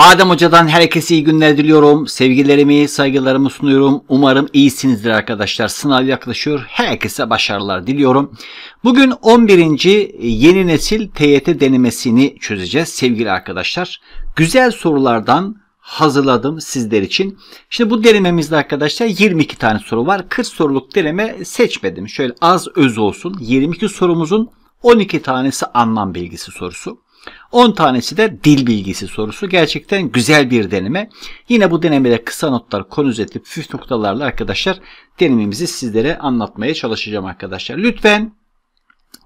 Adem Hoca'dan herkese iyi günler diliyorum. Sevgilerimi, saygılarımı sunuyorum. Umarım iyisinizdir arkadaşlar. Sınav yaklaşıyor. Herkese başarılar diliyorum. Bugün 11. yeni nesil TYT denemesini çözeceğiz sevgili arkadaşlar. Güzel sorulardan hazırladım sizler için. Şimdi bu denememizde arkadaşlar 22 tane soru var. 40 soruluk deneme seçmedim. Şöyle az öz olsun. 22 sorumuzun 12 tanesi anlam bilgisi sorusu. 10 tanesi de dil bilgisi sorusu. Gerçekten güzel bir deneme. Yine bu denemede kısa notlar konu özetli püf noktalarla arkadaşlar denememizi sizlere anlatmaya çalışacağım arkadaşlar. Lütfen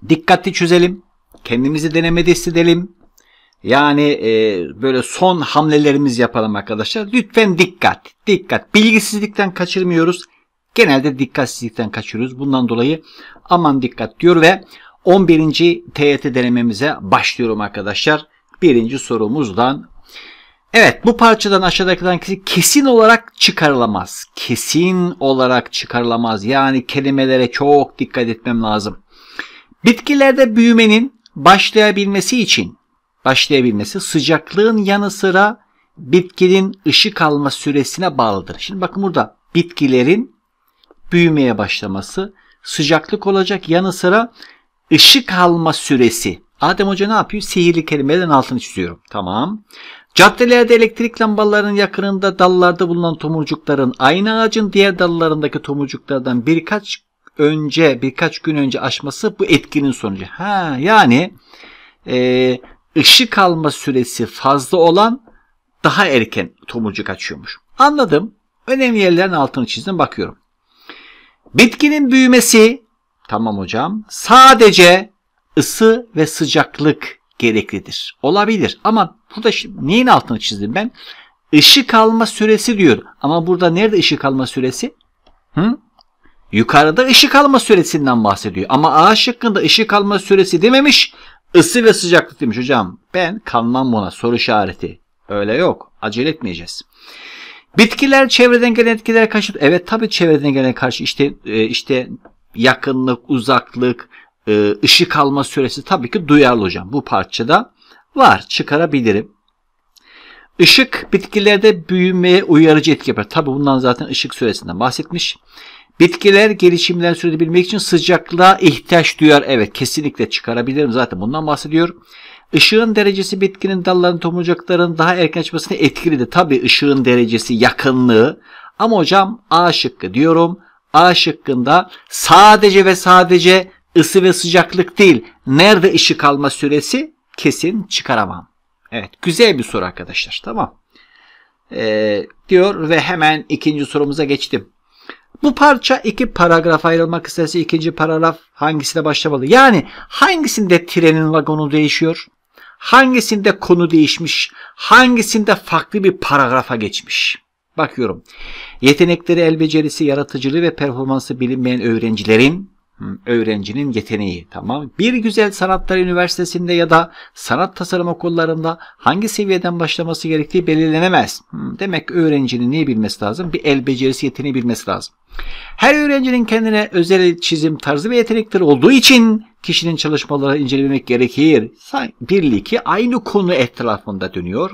dikkatli çözelim. Kendimizi denemede hissedelim. Yani e, böyle son hamlelerimiz yapalım arkadaşlar. Lütfen dikkat. Dikkat. Bilgisizlikten kaçırmıyoruz. Genelde dikkatsizlikten kaçırıyoruz. Bundan dolayı aman dikkat diyor ve 11. TYT e denememize başlıyorum arkadaşlar. Birinci sorumuzdan. Evet bu parçadan aşağıdaki hangisi kesin olarak çıkarılamaz. Kesin olarak çıkarılamaz. Yani kelimelere çok dikkat etmem lazım. Bitkilerde büyümenin başlayabilmesi için başlayabilmesi sıcaklığın yanı sıra bitkinin ışık alma süresine bağlıdır. Şimdi bakın burada bitkilerin büyümeye başlaması sıcaklık olacak yanı sıra Işık alma süresi. Adem Hoca ne yapıyor? Sihirli kelimelerin altını çiziyorum. Tamam. Caddelerde elektrik lambalarının yakınında dallarda bulunan tomurcukların aynı ağacın diğer dallarındaki tomurcuklardan birkaç önce birkaç gün önce aşması bu etkinin sonucu. Ha yani e, ışık alma süresi fazla olan daha erken tomurcuk açıyormuş. Anladım. Önemli yerlerin altını çizdim bakıyorum. Bitkinin büyümesi Tamam hocam. Sadece ısı ve sıcaklık gereklidir. Olabilir ama burada neyin altını çizdim ben? Işık alma süresi diyor. Ama burada nerede ışık alma süresi? Hı? Yukarıda ışık alma süresinden bahsediyor. Ama A şıkkında ışık alma süresi dememiş. Isı ve sıcaklık demiş hocam. Ben kanmam buna soru işareti. Öyle yok. Acele etmeyeceğiz. Bitkiler çevreden gelen etkiler karşı evet tabii çevreden gelen karşı işte e, işte yakınlık, uzaklık, e, ışık alma süresi tabii ki duyarlı hocam. Bu parçada var. Çıkarabilirim. Işık bitkilerde büyümeye uyarıcı etki yapar. Tabi bundan zaten ışık süresinden bahsetmiş. Bitkiler gelişimlerini sürdürebilmek için sıcaklığa ihtiyaç duyar. Evet kesinlikle çıkarabilirim. Zaten bundan bahsediyor. Işığın derecesi bitkinin dallarının tomurcukların daha erken açmasına etkilidir. Tabi ışığın derecesi yakınlığı. Ama hocam A şıkkı diyorum. A şıkkında sadece ve sadece ısı ve sıcaklık değil, nerede ışık alma süresi kesin çıkaramam. Evet, güzel bir soru arkadaşlar. Tamam. Ee, diyor ve hemen ikinci sorumuza geçtim. Bu parça iki paragraf ayrılmak isterse ikinci paragraf hangisine başlamalı? Yani hangisinde trenin vagonu değişiyor? Hangisinde konu değişmiş? Hangisinde farklı bir paragrafa geçmiş? Bakıyorum. Yetenekleri, el becerisi, yaratıcılığı ve performansı bilinmeyen öğrencilerin öğrencinin yeteneği tamam. Bir güzel sanatlar üniversitesinde ya da sanat tasarım okullarında hangi seviyeden başlaması gerektiği belirlenemez. Demek ki öğrencinin neyi bilmesi lazım? Bir el becerisi yeteneği bilmesi lazım. Her öğrencinin kendine özel çizim tarzı ve yetenekleri olduğu için kişinin çalışmaları incelemek gerekir. Birliki aynı konu etrafında dönüyor.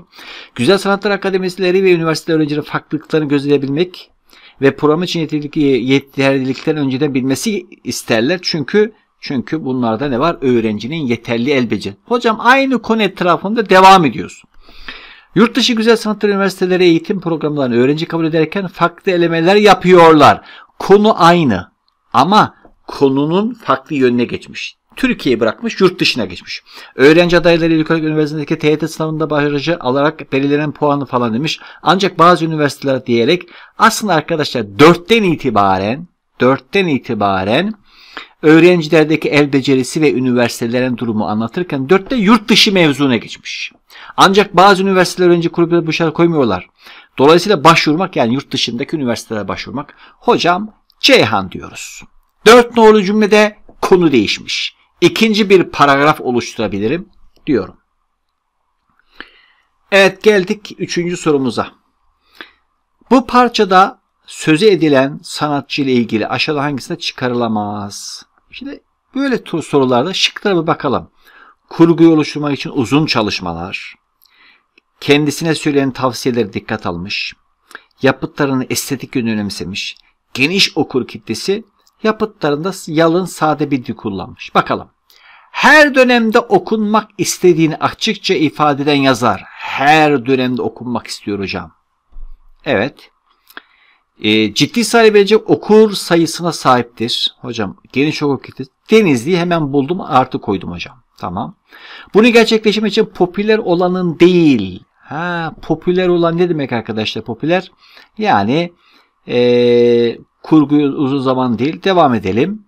Güzel Sanatlar Akademileri ve üniversite öğrencileri farklılıklarını gözleyebilmek ve program için yeterlilikten önceden bilmesi isterler. Çünkü çünkü bunlarda ne var? Öğrencinin yeterli el Hocam aynı konu etrafında devam ediyoruz. Yurt dışı güzel sanatlar üniversiteleri eğitim programlarını öğrenci kabul ederken farklı elemeler yapıyorlar. Konu aynı ama konunun farklı yönüne geçmiş. Türkiye'yi bırakmış yurt dışına geçmiş. Öğrenci adayları Lübeck Üniversitesi'ndeki TYT e sınavında başarıcı alarak belirlenen puanı falan demiş. Ancak bazı üniversiteler diyerek aslında arkadaşlar 4'ten itibaren 4'ten itibaren öğrencilerdeki el becerisi ve üniversitelerin durumu anlatırken 4'te yurt dışı mevzuna geçmiş. Ancak bazı üniversiteler öğrenci kulübüne bu şart koymuyorlar. Dolayısıyla başvurmak yani yurt dışındaki üniversitelere başvurmak. Hocam Ceyhan diyoruz. 4 nolu cümlede konu değişmiş ikinci bir paragraf oluşturabilirim diyorum. Evet geldik üçüncü sorumuza. Bu parçada sözü edilen sanatçı ile ilgili aşağıda hangisine çıkarılamaz? Şimdi böyle tür sorularda şıklara bir bakalım. Kurguyu oluşturmak için uzun çalışmalar, kendisine söyleyen tavsiyeleri dikkat almış, yapıtlarını estetik yönünü önemsemiş, geniş okur kitlesi Yapıtlarında yalın sade bir dil kullanmış. Bakalım. Her dönemde okunmak istediğini açıkça ifade eden yazar. Her dönemde okunmak istiyor hocam. Evet. E, ciddi sayı okur sayısına sahiptir. Hocam geniş okur kitlesi. Denizli'yi hemen buldum artı koydum hocam. Tamam. Bunu gerçekleşim için popüler olanın değil. Ha, popüler olan ne demek arkadaşlar popüler? Yani e, kurguyu uzun zaman değil devam edelim.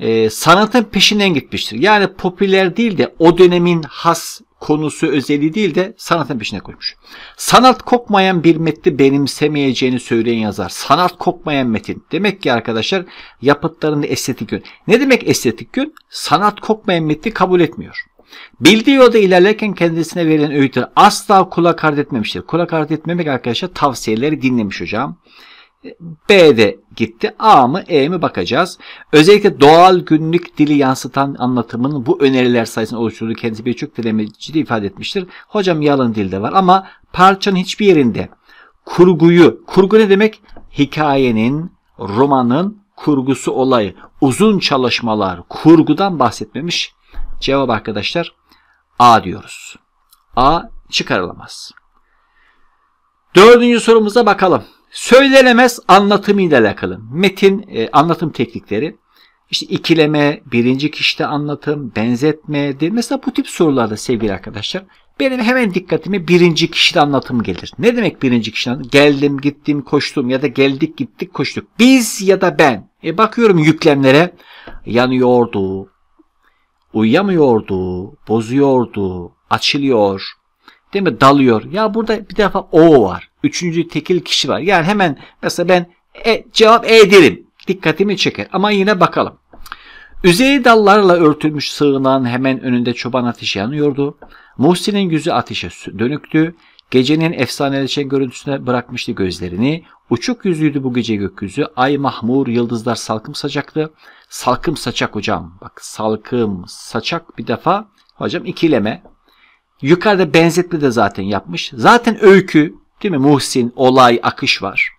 Ee, sanatın peşinden gitmiştir. Yani popüler değil de o dönemin has konusu özelliği değil de sanatın peşine koymuş. Sanat kokmayan bir metni benimsemeyeceğini söyleyen yazar. Sanat kokmayan metin. Demek ki arkadaşlar yapıtlarında estetik yön. Ne demek estetik yön? Sanat kokmayan metni kabul etmiyor. Bildiği yolda ilerlerken kendisine verilen öğütler asla kulak ardı etmemiştir. Kulak ardı etmemek arkadaşlar tavsiyeleri dinlemiş hocam. B'de gitti. A mı E mi bakacağız. Özellikle doğal günlük dili yansıtan anlatımın bu öneriler sayesinde oluşturduğu kendisi birçok dilemeci de ifade etmiştir. Hocam yalın dilde var ama parçanın hiçbir yerinde kurguyu, kurgu ne demek? Hikayenin, romanın kurgusu olayı, uzun çalışmalar, kurgudan bahsetmemiş. Cevap arkadaşlar A diyoruz. A çıkarılamaz. Dördüncü sorumuza bakalım. Söylenemez anlatımıyla alakalı. Metin e, anlatım teknikleri. İşte ikileme, birinci kişide anlatım, benzetme. Değil. Mesela bu tip sorularda sevgili arkadaşlar benim hemen dikkatimi birinci kişide anlatım gelir. Ne demek birinci kişide Geldim, gittim, koştum ya da geldik, gittik, koştuk. Biz ya da ben. E bakıyorum yüklemlere yanıyordu, uyuyamıyordu, bozuyordu, açılıyor, değil mi? Dalıyor. Ya burada bir defa o var üçüncü tekil kişi var. Yani hemen mesela ben e, cevap E derim. Dikkatimi çeker. Ama yine bakalım. Üzeri dallarla örtülmüş sığınağın hemen önünde çoban ateşi yanıyordu. Muhsin'in yüzü ateşe dönüktü. Gecenin efsaneleşen görüntüsüne bırakmıştı gözlerini. Uçuk yüzüydü bu gece gökyüzü. Ay mahmur, yıldızlar salkım saçaktı. Salkım saçak hocam. Bak salkım saçak bir defa. Hocam ikileme. Yukarıda benzetme de zaten yapmış. Zaten öykü Değil mi? Muhsin, olay, akış var.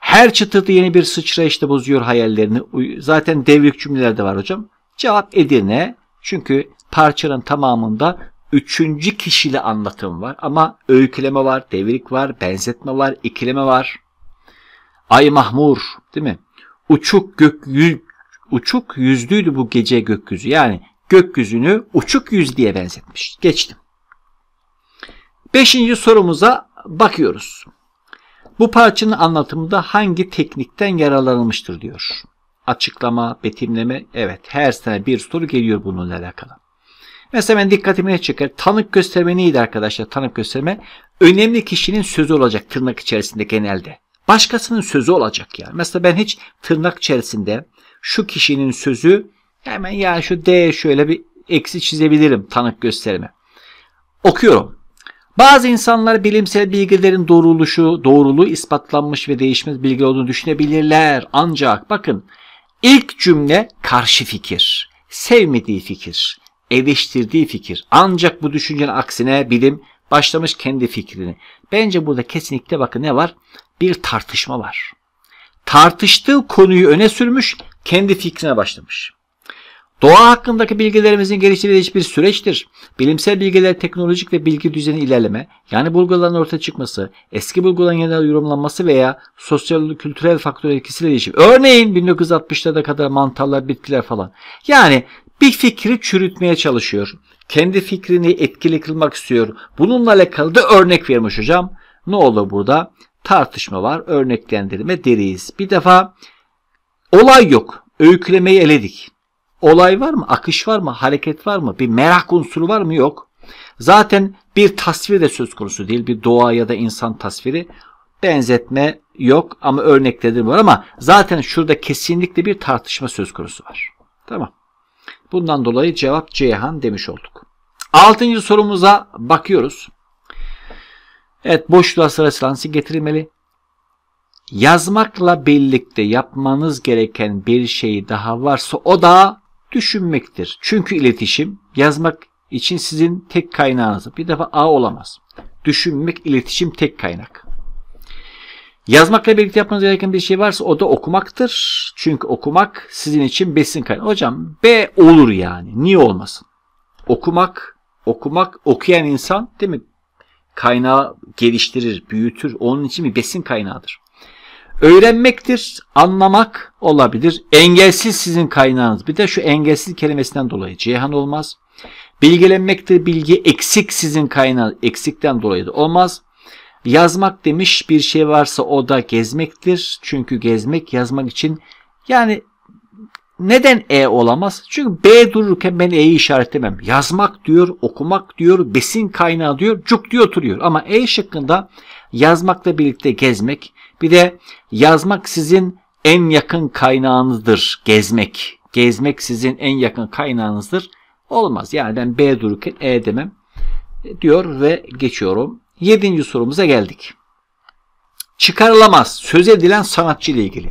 Her çıtırtı yeni bir sıçrayışla bozuyor hayallerini. Zaten devrik cümlelerde var hocam. Cevap Edirne. Çünkü parçanın tamamında üçüncü kişili anlatım var. Ama öyküleme var, devrik var, benzetme var, ikileme var. Ay mahmur değil mi? Uçuk gök uçuk yüzlüydü bu gece gökyüzü. Yani gökyüzünü uçuk yüz diye benzetmiş. Geçtim. Beşinci sorumuza bakıyoruz. Bu parçanın anlatımında hangi teknikten yararlanılmıştır diyor. Açıklama, betimleme evet her sene bir soru geliyor bununla alakalı. Mesela ben dikkatimi ne çeker? Tanık gösterme neydi arkadaşlar? Tanık gösterme önemli kişinin sözü olacak tırnak içerisinde genelde. Başkasının sözü olacak yani. Mesela ben hiç tırnak içerisinde şu kişinin sözü hemen ya şu D şöyle bir eksi çizebilirim tanık gösterme. Okuyorum. Bazı insanlar bilimsel bilgilerin doğruluşu, doğruluğu ispatlanmış ve değişmez bilgi olduğunu düşünebilirler. Ancak bakın ilk cümle karşı fikir, sevmediği fikir, eleştirdiği fikir. Ancak bu düşüncenin aksine bilim başlamış kendi fikrini. Bence burada kesinlikle bakın ne var? Bir tartışma var. Tartıştığı konuyu öne sürmüş, kendi fikrine başlamış. Doğa hakkındaki bilgilerimizin geliştirilmiş bir süreçtir. Bilimsel bilgiler, teknolojik ve bilgi düzeni ilerleme, yani bulguların ortaya çıkması, eski bulguların yeniden yorumlanması veya sosyal kültürel faktör etkisiyle değişim. Örneğin 1960'larda kadar mantarlar, bitkiler falan. Yani bir fikri çürütmeye çalışıyor. Kendi fikrini etkili kılmak istiyor. Bununla alakalı da örnek vermiş hocam. Ne olur burada? Tartışma var, örneklendirme deriz. Bir defa olay yok. Öykülemeyi eledik. Olay var mı? Akış var mı? Hareket var mı? Bir merak unsuru var mı? Yok. Zaten bir tasvir de söz konusu değil. Bir doğa ya da insan tasviri benzetme yok ama örnekleri var ama zaten şurada kesinlikle bir tartışma söz konusu var. Tamam. Bundan dolayı cevap Ceyhan demiş olduk. Altıncı sorumuza bakıyoruz. Evet boşluğa sırası getirilmeli. Yazmakla birlikte yapmanız gereken bir şey daha varsa o da düşünmektir. Çünkü iletişim yazmak için sizin tek kaynağınız. Bir defa A olamaz. Düşünmek, iletişim tek kaynak. Yazmakla birlikte yapmanız gereken bir şey varsa o da okumaktır. Çünkü okumak sizin için besin kaynağı. Hocam B olur yani. Niye olmasın? Okumak, okumak, okuyan insan değil mi? Kaynağı geliştirir, büyütür. Onun için bir besin kaynağıdır. Öğrenmektir, anlamak olabilir. Engelsiz sizin kaynağınız. Bir de şu engelsiz kelimesinden dolayı Cihan olmaz. Bilgilenmektir, bilgi eksik sizin kaynağınız. Eksikten dolayı da olmaz. Yazmak demiş bir şey varsa o da gezmektir. Çünkü gezmek yazmak için yani neden E olamaz? Çünkü B dururken ben E'yi işaretlemem. Yazmak diyor, okumak diyor, besin kaynağı diyor, cuk diyor oturuyor. Ama E şıkkında yazmakla birlikte gezmek, bir de yazmak sizin en yakın kaynağınızdır. Gezmek. Gezmek sizin en yakın kaynağınızdır. Olmaz. Yani ben B dururken E demem e, diyor ve geçiyorum. Yedinci sorumuza geldik. Çıkarılamaz söz edilen sanatçı ile ilgili.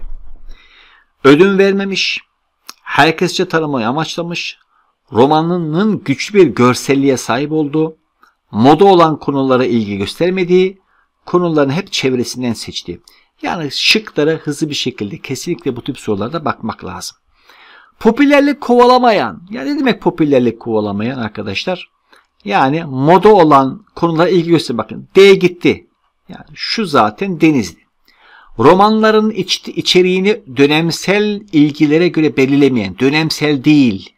Ödün vermemiş, herkesçe tanımayı amaçlamış, romanının güçlü bir görselliğe sahip olduğu, moda olan konulara ilgi göstermediği, konuların hep çevresinden seçtiği. Yani şıklara hızlı bir şekilde kesinlikle bu tip sorularda bakmak lazım. Popülerlik kovalamayan. Ya ne demek popülerlik kovalamayan arkadaşlar? Yani moda olan konulara ilgi göster. Bakın D gitti. Yani şu zaten Denizli. Romanların iç, içeriğini dönemsel ilgilere göre belirlemeyen, dönemsel değil,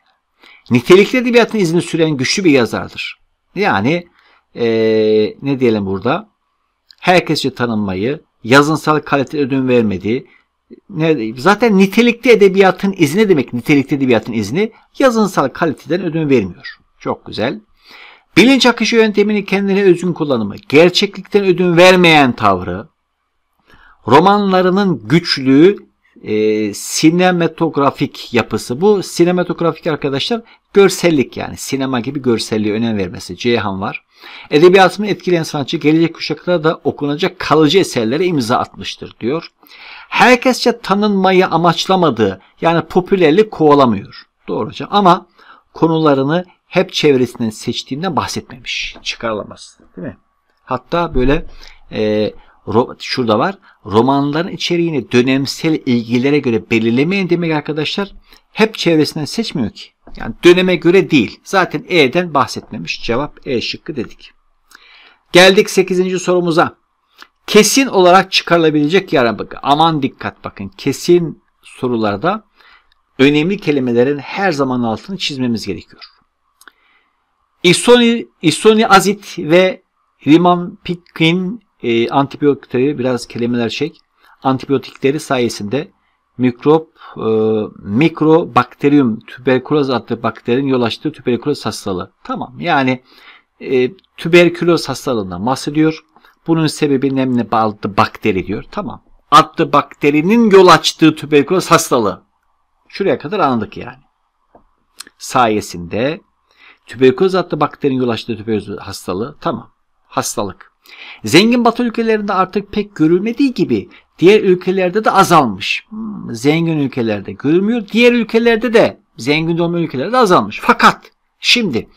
nitelikli edebiyatın izini süren güçlü bir yazardır. Yani ee, ne diyelim burada? Herkesçe tanınmayı, yazınsal kaliteye ödün vermediği, zaten nitelikli edebiyatın izni demek nitelikli edebiyatın izni yazınsal kaliteden ödün vermiyor. Çok güzel. Bilinç akışı yöntemini kendine özgün kullanımı, gerçeklikten ödün vermeyen tavrı, romanlarının güçlüğü, e, sinematografik yapısı. Bu sinematografik arkadaşlar görsellik yani sinema gibi görselliğe önem vermesi. Ceyhan var. Edebiyatını etkileyen sanatçı gelecek kuşaklara da okunacak kalıcı eserlere imza atmıştır diyor. Herkesçe tanınmayı amaçlamadığı yani popülerlik kovalamıyor. Doğru hocam ama konularını hep çevresinden seçtiğinden bahsetmemiş. Çıkarılamaz değil mi? Hatta böyle e, ro- şurada var romanların içeriğini dönemsel ilgilere göre belirlemeyin demek arkadaşlar hep çevresinden seçmiyor ki. Yani döneme göre değil. Zaten E'den bahsetmemiş. Cevap E şıkkı dedik. Geldik 8. sorumuza. Kesin olarak çıkarılabilecek yara bakın. Aman dikkat bakın. Kesin sorularda önemli kelimelerin her zaman altını çizmemiz gerekiyor. İsoni isoni azit ve rimampicin e, antibiyotikleri biraz kelimeler şey antibiyotikleri sayesinde mikrop e, mikrobakterium tüberküloz adlı bakterinin yol açtığı tüberküloz hastalığı. Tamam yani e, tüberküloz hastalığından bahsediyor. Bunun sebebi nemli bağlı bakteri diyor. Tamam. Adlı bakterinin yol açtığı tüberküloz hastalığı. Şuraya kadar anladık yani. Sayesinde tüberküloz adlı bakterinin yol açtığı tüberküloz hastalığı. Tamam. Hastalık. Zengin batı ülkelerinde artık pek görülmediği gibi Diğer ülkelerde de azalmış. Hmm, zengin ülkelerde görülmüyor. Diğer ülkelerde de zengin olma ülkelerde azalmış. Fakat şimdi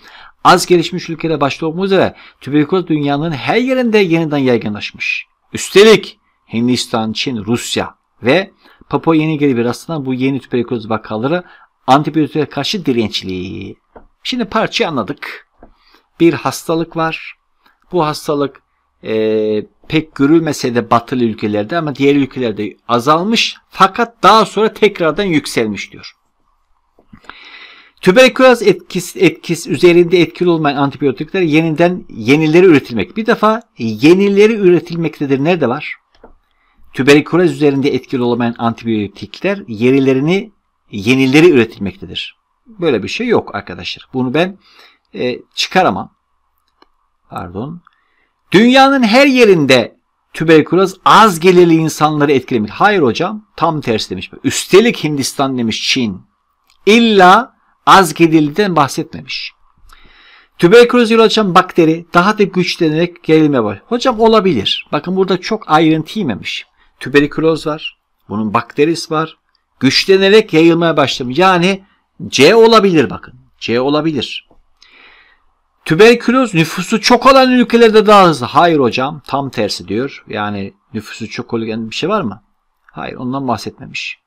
az gelişmiş ülkede başta olmak üzere tüberküloz dünyanın her yerinde yeniden yaygınlaşmış. Üstelik Hindistan, Çin, Rusya ve Papua Yeni Geri bir rastlanan bu yeni tüberküloz vakaları antibiyotiklere karşı dirençli. Şimdi parçayı anladık. Bir hastalık var. Bu hastalık e, pek görülmese de batılı ülkelerde ama diğer ülkelerde azalmış fakat daha sonra tekrardan yükselmiş diyor. Tüberküloz etkisi, etkisi üzerinde etkili olmayan antibiyotikler yeniden yenileri üretilmek. Bir defa yenileri üretilmektedir. Nerede var? Tüberküloz üzerinde etkili olmayan antibiyotikler yerilerini yenileri üretilmektedir. Böyle bir şey yok arkadaşlar. Bunu ben e, çıkaramam. Pardon. Dünyanın her yerinde tüberküloz az gelirli insanları etkilemiş. Hayır hocam tam tersi demiş. Üstelik Hindistan demiş Çin. İlla az gelirliden bahsetmemiş. Tüberküloz yol açan bakteri daha da güçlenerek gerilmeye başlıyor. Hocam olabilir. Bakın burada çok ayrıntı yememiş. Tüberküloz var. Bunun bakterisi var. Güçlenerek yayılmaya başlamış. Yani C olabilir bakın. C olabilir. Tüberküloz nüfusu çok olan ülkelerde daha hızlı. Hayır hocam tam tersi diyor. Yani nüfusu çok olan bir şey var mı? Hayır ondan bahsetmemiş.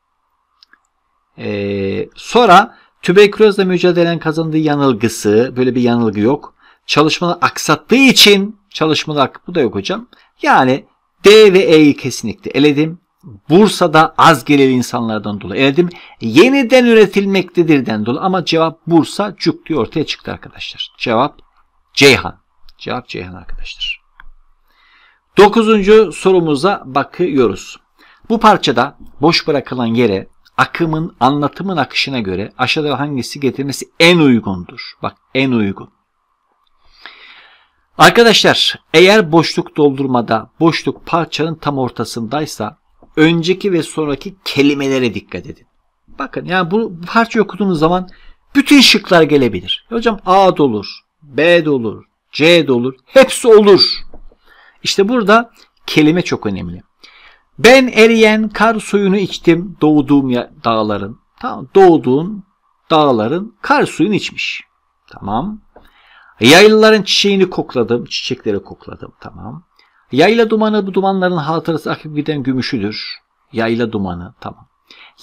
Ee, sonra tüberkülozla mücadelen kazandığı yanılgısı böyle bir yanılgı yok. Çalışmalar aksattığı için çalışmalar bu da yok hocam. Yani D ve E'yi kesinlikle eledim. Bursa'da az gelir insanlardan dolayı eledim. Yeniden üretilmektedirden dolayı ama cevap Bursa cuk diye ortaya çıktı arkadaşlar. Cevap Ceyhan. Cevap Ceyhan arkadaşlar. Dokuzuncu sorumuza bakıyoruz. Bu parçada boş bırakılan yere akımın anlatımın akışına göre aşağıda hangisi getirmesi en uygundur? Bak en uygun. Arkadaşlar eğer boşluk doldurmada boşluk parçanın tam ortasındaysa önceki ve sonraki kelimelere dikkat edin. Bakın yani bu parça okuduğunuz zaman bütün şıklar gelebilir. Hocam A olur, B de olur, C de olur. Hepsi olur. İşte burada kelime çok önemli. Ben eriyen kar suyunu içtim doğduğum dağların. Tamam, doğduğun dağların kar suyunu içmiş. Tamam. Yaylaların çiçeğini kokladım, çiçekleri kokladım. Tamam. Yayla dumanı bu dumanların hatırası akıp giden gümüşüdür. Yayla dumanı. Tamam.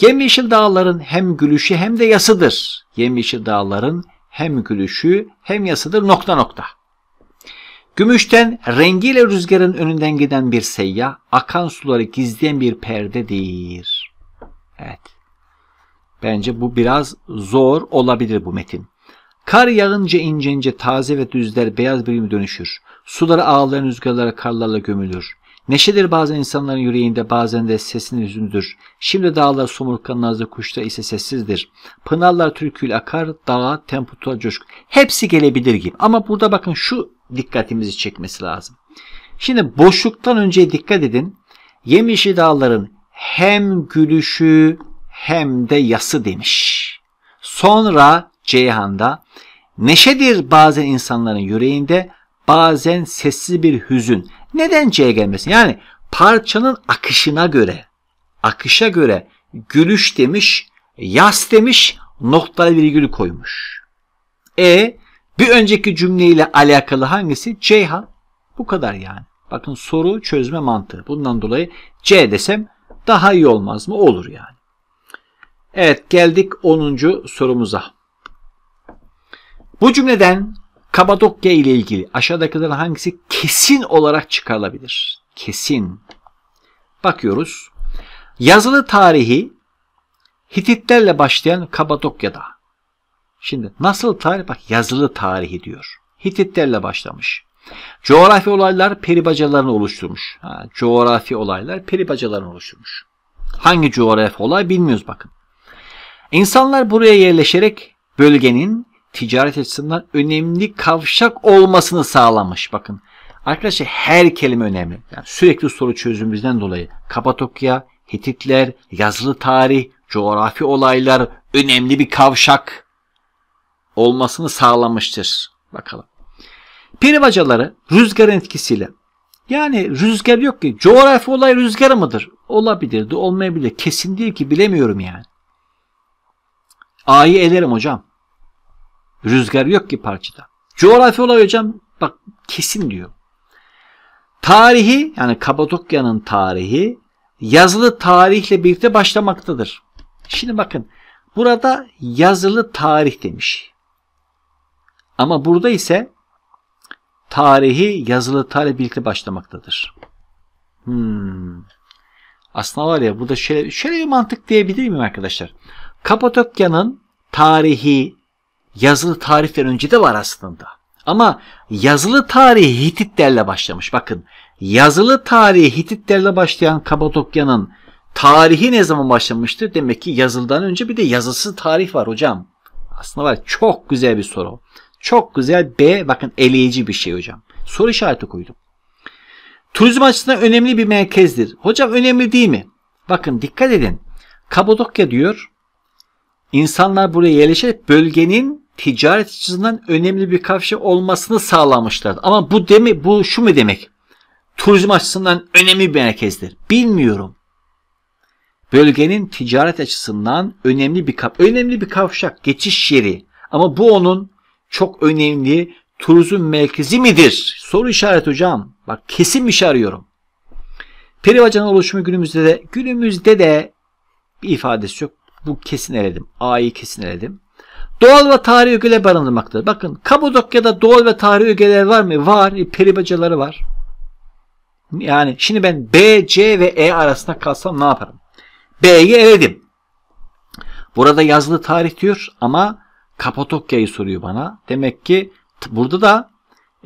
Yemyeşil dağların hem gülüşü hem de yasıdır. Yemyeşil dağların hem gülüşü hem yasıdır nokta nokta. Gümüşten rengiyle rüzgarın önünden giden bir seyyah akan suları gizleyen bir perdedir. Evet. Bence bu biraz zor olabilir bu metin. Kar yağınca ince ince taze ve düzler beyaz birimi dönüşür. Suları ağlayan rüzgarlara karlarla gömülür. Neşedir bazen insanların yüreğinde bazen de sesinin üzündür. Şimdi dağlar somurtkan nazlı kuşta ise sessizdir. Pınarlar türkül akar, dağa temputa coşku. Hepsi gelebilir gibi. Ama burada bakın şu dikkatimizi çekmesi lazım. Şimdi boşluktan önce dikkat edin. Yemişi dağların hem gülüşü hem de yası demiş. Sonra Ceyhan'da neşedir bazen insanların yüreğinde bazen sessiz bir hüzün neden C'ye gelmesin? Yani parçanın akışına göre, akışa göre gülüş demiş, yas demiş, noktalı virgül koymuş. E bir önceki cümleyle alakalı hangisi? Ceyhan. Bu kadar yani. Bakın soru çözme mantığı. Bundan dolayı C desem daha iyi olmaz mı? Olur yani. Evet geldik 10. sorumuza. Bu cümleden Kabadokya ile ilgili aşağıdakilerden hangisi kesin olarak çıkarılabilir? Kesin. Bakıyoruz. Yazılı tarihi Hititlerle başlayan Kabadokya'da. Şimdi nasıl tarih? Bak yazılı tarihi diyor. Hititlerle başlamış. Coğrafi olaylar peribacalarını oluşturmuş. Ha, coğrafi olaylar peribacalarını oluşturmuş. Hangi coğrafi olay bilmiyoruz bakın. İnsanlar buraya yerleşerek bölgenin ticaret açısından önemli kavşak olmasını sağlamış. Bakın arkadaşlar her kelime önemli. Yani sürekli soru çözümümüzden dolayı Kapadokya, Hititler, yazılı tarih, coğrafi olaylar önemli bir kavşak olmasını sağlamıştır. Bakalım. Peribacaları rüzgarın etkisiyle yani rüzgar yok ki coğrafi olay rüzgar mıdır? Olabilir de olmayabilir. Kesin değil ki bilemiyorum yani. A'yı elerim hocam. Rüzgar yok ki parçada. Coğrafi olay hocam bak kesin diyor. Tarihi yani Kapadokya'nın tarihi yazılı tarihle birlikte başlamaktadır. Şimdi bakın burada yazılı tarih demiş. Ama burada ise tarihi yazılı tarih birlikte başlamaktadır. Hmm. Aslında var ya burada şöyle, şöyle bir mantık diyebilir miyim arkadaşlar? Kapadokya'nın tarihi yazılı tarihten önce de var aslında. Ama yazılı tarihi Hititlerle başlamış. Bakın yazılı tarihi Hititlerle başlayan Kapadokya'nın tarihi ne zaman başlamıştır? Demek ki yazıldan önce bir de yazısız tarih var hocam. Aslında var çok güzel bir soru. Çok güzel B bakın eleyici bir şey hocam. Soru işareti koydum. Turizm açısından önemli bir merkezdir. Hocam önemli değil mi? Bakın dikkat edin. Kabadokya diyor. İnsanlar buraya yerleşerek bölgenin ticaret açısından önemli bir kavşak olmasını sağlamışlar. Ama bu demi bu şu mu demek? Turizm açısından önemli bir merkezdir. Bilmiyorum. Bölgenin ticaret açısından önemli bir kav önemli bir kavşak, geçiş yeri. Ama bu onun çok önemli turizm merkezi midir? Soru işaret hocam. Bak kesin mi şey arıyorum. Peribacanın oluşumu günümüzde de günümüzde de bir ifadesi yok bu kesin eledim. A'yı kesin eledim. Doğal ve tarih ögeler barındırmaktadır. Bakın Kapadokya'da doğal ve tarih ögeler var mı? Var. E, peri bacaları var. Yani şimdi ben B, C ve E arasında kalsam ne yaparım? B'yi eledim. Burada yazılı tarih diyor ama Kapadokya'yı soruyor bana. Demek ki burada da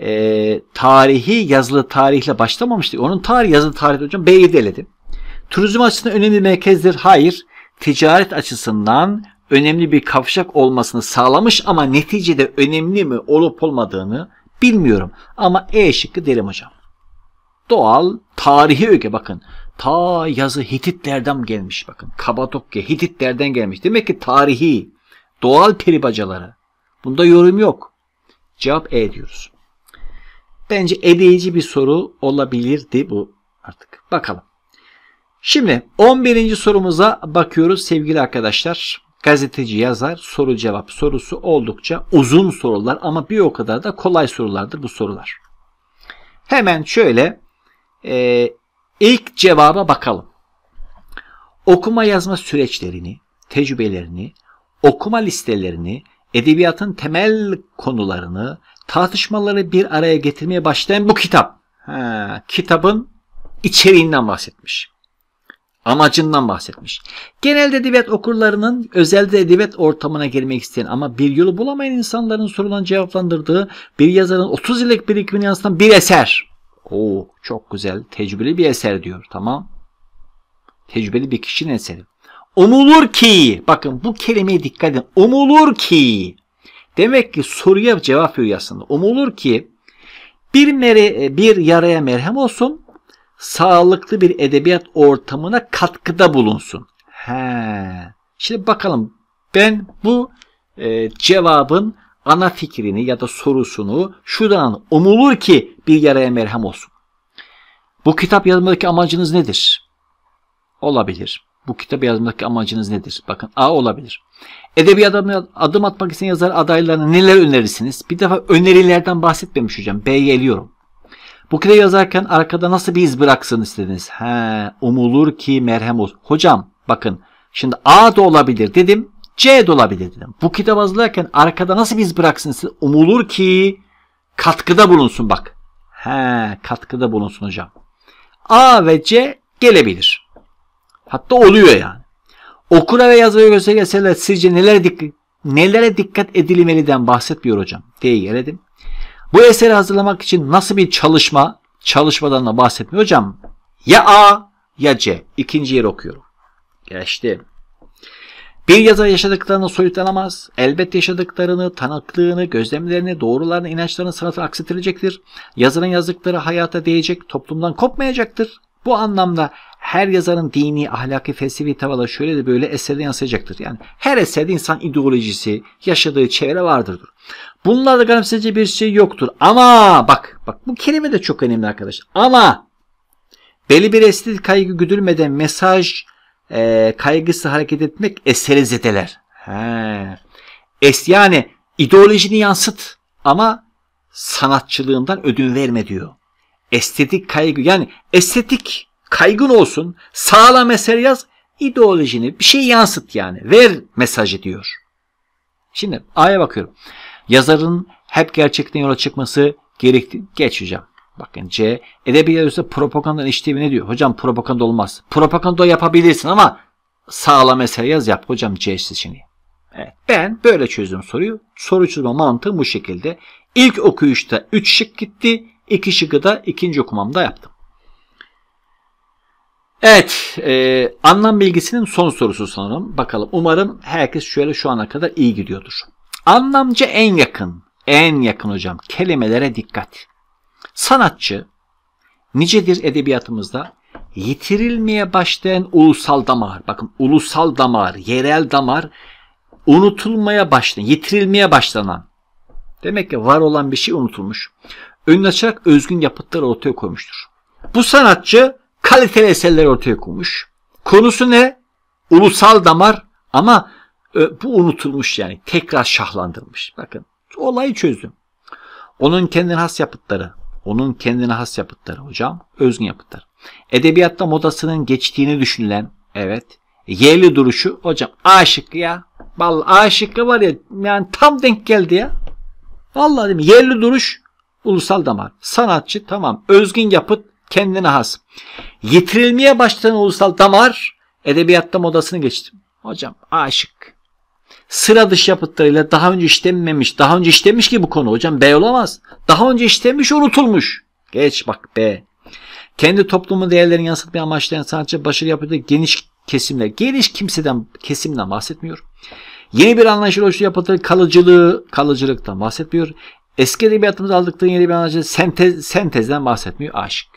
e, tarihi yazılı tarihle başlamamıştı. Onun tarihi yazılı tarih hocam B'yi de eledim. Turizm açısından önemli merkezdir. Hayır ticaret açısından önemli bir kavşak olmasını sağlamış ama neticede önemli mi olup olmadığını bilmiyorum. Ama E şıkkı derim hocam. Doğal tarihi öge bakın. Ta yazı Hititlerden gelmiş bakın. Kabadokya Hititlerden gelmiş. Demek ki tarihi doğal peri Bunda yorum yok. Cevap E diyoruz. Bence eleyici bir soru olabilirdi bu artık. Bakalım. Şimdi 11. sorumuza bakıyoruz sevgili arkadaşlar. Gazeteci yazar soru cevap sorusu oldukça uzun sorular ama bir o kadar da kolay sorulardır bu sorular. Hemen şöyle e, ilk cevaba bakalım. Okuma yazma süreçlerini, tecrübelerini, okuma listelerini, edebiyatın temel konularını, tartışmaları bir araya getirmeye başlayan bu kitap. Ha, kitabın içeriğinden bahsetmiş amacından bahsetmiş. Genelde edebiyat okurlarının özelde edebiyat ortamına girmek isteyen ama bir yolu bulamayan insanların sorulan cevaplandırdığı bir yazarın 30 yıllık birikimini yansıtan bir eser. Oo çok güzel tecrübeli bir eser diyor tamam. Tecrübeli bir kişinin eseri. Umulur ki bakın bu kelimeye dikkat edin. Umulur ki demek ki soruya cevap veriyor aslında. Umulur ki bir, mere, bir yaraya merhem olsun sağlıklı bir edebiyat ortamına katkıda bulunsun. He. Şimdi bakalım ben bu e, cevabın ana fikrini ya da sorusunu şuradan umulur ki bir yaraya merhem olsun. Bu kitap yazmadaki amacınız nedir? Olabilir. Bu kitap yazmadaki amacınız nedir? Bakın A olabilir. Edebiyata adım atmak için yazar adaylarına neler önerirsiniz? Bir defa önerilerden bahsetmemiş hocam. B'ye geliyorum. Bu kere yazarken arkada nasıl bir iz bıraksın istediniz? He, umulur ki merhem olsun. Hocam bakın şimdi A da olabilir dedim. C de olabilir dedim. Bu kitabı hazırlarken arkada nasıl bir iz bıraksın istediniz? Umulur ki katkıda bulunsun bak. He, katkıda bulunsun hocam. A ve C gelebilir. Hatta oluyor yani. Okura ve yazıya gösteren eserler sizce nelere, dik nelere dikkat edilmeliden bahsetmiyor hocam diye gelelim. Bu eseri hazırlamak için nasıl bir çalışma, çalışmadan da bahsetmiyor hocam. Ya A ya C. İkinci yeri okuyorum. Geçti. Bir yazar yaşadıklarını soyutlanamaz. Elbette yaşadıklarını, tanıklığını, gözlemlerini, doğrularını, inançlarını sanata aksetilecektir. Yazarın yazdıkları hayata değecek, toplumdan kopmayacaktır. Bu anlamda her yazarın dini, ahlaki, felsefi tavada şöyle de böyle eserde yansıyacaktır. Yani her eserde insan ideolojisi, yaşadığı çevre vardır. Bunlarda garipsizce bir şey yoktur. Ama bak, bak bu kelime de çok önemli arkadaş. Ama belli bir estetik kaygı güdülmeden mesaj e, kaygısı hareket etmek eseri zedeler. He. Es yani ideolojini yansıt ama sanatçılığından ödün verme diyor. Estetik kaygı yani estetik kaygın olsun. Sağlam eser yaz. ideolojini bir şey yansıt yani. Ver mesajı diyor. Şimdi A'ya bakıyorum. Yazarın hep gerçekten yola çıkması gerekti. Geçeceğim. Bakın C. Edebiyatı propagandanın işlevi ne diyor? Hocam propaganda olmaz. Propaganda yapabilirsin ama sağlam eser yaz yap. Hocam C seçeneği. Evet. Ben böyle çözdüm soruyu. Soru çözme mantığı bu şekilde. İlk okuyuşta 3 şık gitti. İki şıkı da ikinci okumamda yaptım. Evet, e, anlam bilgisinin son sorusu sanırım. Bakalım, umarım herkes şöyle şu ana kadar iyi gidiyordur. Anlamcı en yakın, en yakın hocam, kelimelere dikkat. Sanatçı, nicedir edebiyatımızda yitirilmeye başlayan ulusal damar, bakın ulusal damar, yerel damar unutulmaya başlayan, yitirilmeye başlanan. Demek ki var olan bir şey unutulmuş önüne açarak özgün yapıtları ortaya koymuştur. Bu sanatçı kaliteli eserler ortaya koymuş. Konusu ne? Ulusal damar ama e, bu unutulmuş yani tekrar şahlandırmış. Bakın olayı çözdüm. Onun kendine has yapıtları, onun kendine has yapıtları hocam, özgün yapıtlar. Edebiyatta modasının geçtiğini düşünülen, evet, yerli duruşu hocam A şıkkı ya. Vallahi A şıkkı var ya yani tam denk geldi ya. Vallahi değil mi? Yerli duruş ulusal damar. Sanatçı tamam. Özgün yapıt kendine has. Yitirilmeye başlayan ulusal damar edebiyatta modasını geçti. Hocam aşık. Sıra dışı yapıtlarıyla daha önce işlenmemiş. Daha önce işlenmiş ki bu konu hocam. B olamaz. Daha önce işlenmiş unutulmuş. Geç bak B. Kendi toplumun değerlerini yansıtmaya amaçlayan sanatçı başarı yapıda geniş kesimler. Geniş kimseden kesimden bahsetmiyor. Yeni bir anlayış oluştu yapıtı kalıcılığı, kalıcılıktan bahsetmiyor. Eski edebiyatımızda aldıkları yeni bir anlayışı sentez, sentezden bahsetmiyor aşık.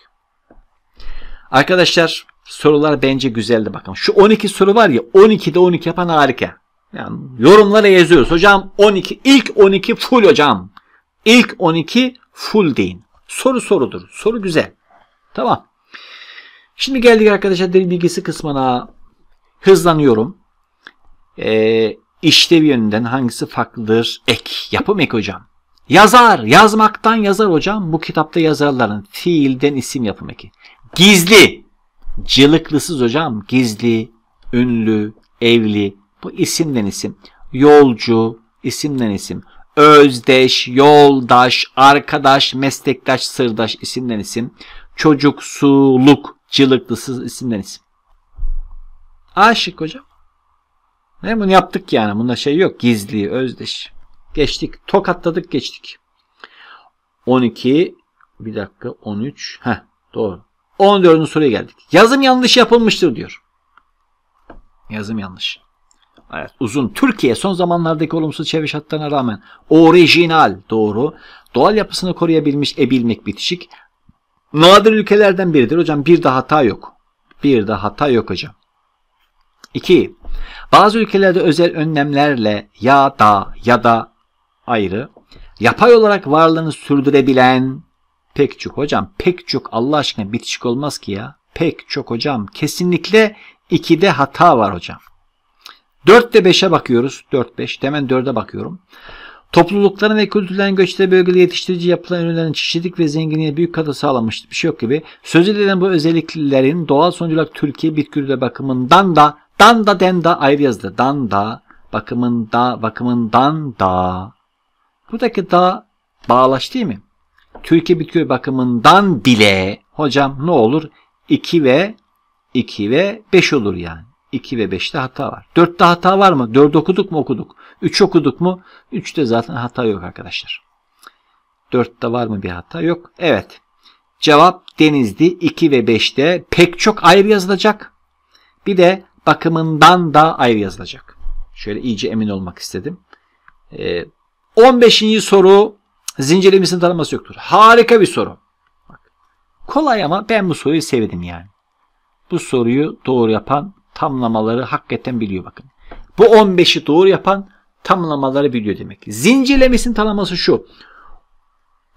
Arkadaşlar sorular bence güzeldi bakın. Şu 12 soru var ya 12'de 12 yapan harika. Yani yorumlara yazıyoruz. Hocam 12 ilk 12 full hocam. İlk 12 full deyin. Soru sorudur. Soru güzel. Tamam. Şimdi geldik arkadaşlar dil bilgisi kısmına. Hızlanıyorum. Ee, işlev yönünden hangisi farklıdır? Ek. Yapım ek hocam. Yazar, yazmaktan yazar hocam. Bu kitapta yazarların fiilden isim yapım eki. Gizli, cılıklısız hocam. Gizli, ünlü, evli. Bu isimden isim. Yolcu, isimden isim. Özdeş, yoldaş, arkadaş, meslektaş, sırdaş isimden isim. Çocuk, suluk, cılıklısız isimden isim. Aşık hocam. Ne bunu yaptık yani. Bunda şey yok. Gizli, özdeş. Geçtik. Tokatladık geçtik. 12 bir dakika 13 ha doğru. 14. soruya geldik. Yazım yanlış yapılmıştır diyor. Yazım yanlış. Evet, uzun. Türkiye son zamanlardaki olumsuz çeviriş hatlarına rağmen orijinal doğru. Doğal yapısını koruyabilmiş ebilmek bitişik. Nadir ülkelerden biridir. Hocam bir de hata yok. Bir de hata yok hocam. 2. Bazı ülkelerde özel önlemlerle ya da ya da ayrı. Yapay olarak varlığını sürdürebilen pek çok hocam pek çok Allah aşkına bitişik olmaz ki ya. Pek çok hocam kesinlikle 2'de hata var hocam. 4'te 5'e bakıyoruz. 4-5. Hemen 4'e bakıyorum. Toplulukların ve kültürlerin göçte bölgede yetiştirici yapılan ürünlerin çeşitlilik ve zenginliğe büyük katı sağlamıştır. Bir şey yok gibi. Söz edilen bu özelliklerin doğal sonucu olarak Türkiye bitkileri bakımından da dan da den da ayrı yazdı. Dan da bakımında bakımından da Buradaki dağ bağlaç değil mi? Türkiye bitki bakımından bile hocam ne olur? 2 ve 2 ve 5 olur yani. 2 ve 5'te hata var. 4'te hata var mı? 4 okuduk mu okuduk. 3 okuduk mu? 3'te zaten hata yok arkadaşlar. 4'te var mı bir hata? Yok. Evet. Cevap Denizli 2 ve 5'te pek çok ayrı yazılacak. Bir de bakımından da ayrı yazılacak. Şöyle iyice emin olmak istedim. Ee, 15. soru zincirlemesinin tanıması yoktur. Harika bir soru. kolay ama ben bu soruyu sevdim yani. Bu soruyu doğru yapan tamlamaları hakikaten biliyor bakın. Bu 15'i doğru yapan tamlamaları biliyor demek. Zincirlemesinin tanıması şu.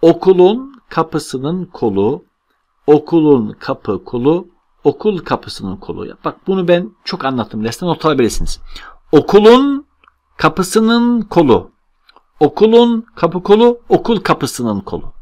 Okulun kapısının kolu, okulun kapı kolu, okul kapısının kolu. Bak bunu ben çok anlattım. Dersten not alabilirsiniz. Okulun kapısının kolu. Okulun kapı kolu, okul kapısının kolu.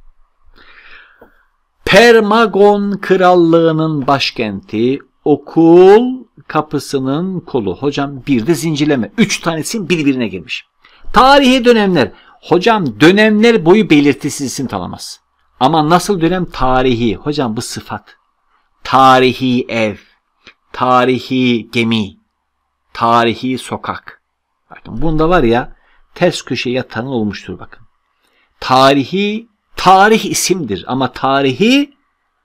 Permagon krallığının başkenti okul kapısının kolu. Hocam bir de zincirleme. Üç tanesi birbirine girmiş. Tarihi dönemler. Hocam dönemler boyu belirtisiz isim tanımaz. Ama nasıl dönem tarihi. Hocam bu sıfat. Tarihi ev, tarihi gemi, tarihi sokak. Bakın bunda var ya ters köşeye yatan olmuştur bakın. Tarihi tarih isimdir ama tarihi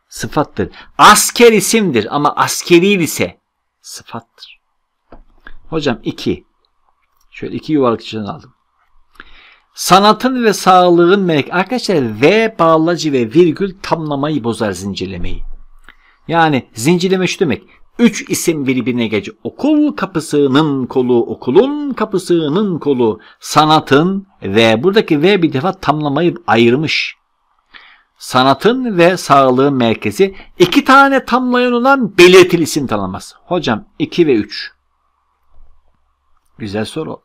sıfattır. Asker isimdir ama askeri ise sıfattır. Hocam iki. Şöyle iki yuvarlak içinden aldım. Sanatın ve sağlığın melek. Arkadaşlar V bağlacı ve virgül tamlamayı bozar zincirlemeyi. Yani zincirleme şu demek. Üç isim birbirine gece. Okul kapısının kolu, okulun kapısının kolu, sanatın ve buradaki ve bir defa tamlamayı ayırmış. Sanatın ve sağlığın merkezi iki tane tamlayan olan belirtili isim tanımaz. Hocam iki ve üç. Güzel soru.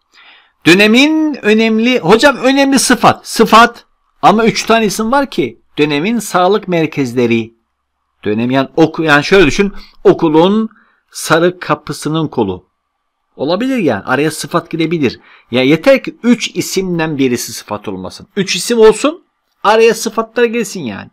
Dönemin önemli, hocam önemli sıfat, sıfat ama üç tane isim var ki dönemin sağlık merkezleri dönemi. Yani, oku, yani şöyle düşün. Okulun sarı kapısının kolu. Olabilir yani. Araya sıfat girebilir. Ya yeter ki 3 isimden birisi sıfat olmasın. 3 isim olsun. Araya sıfatlar gelsin yani.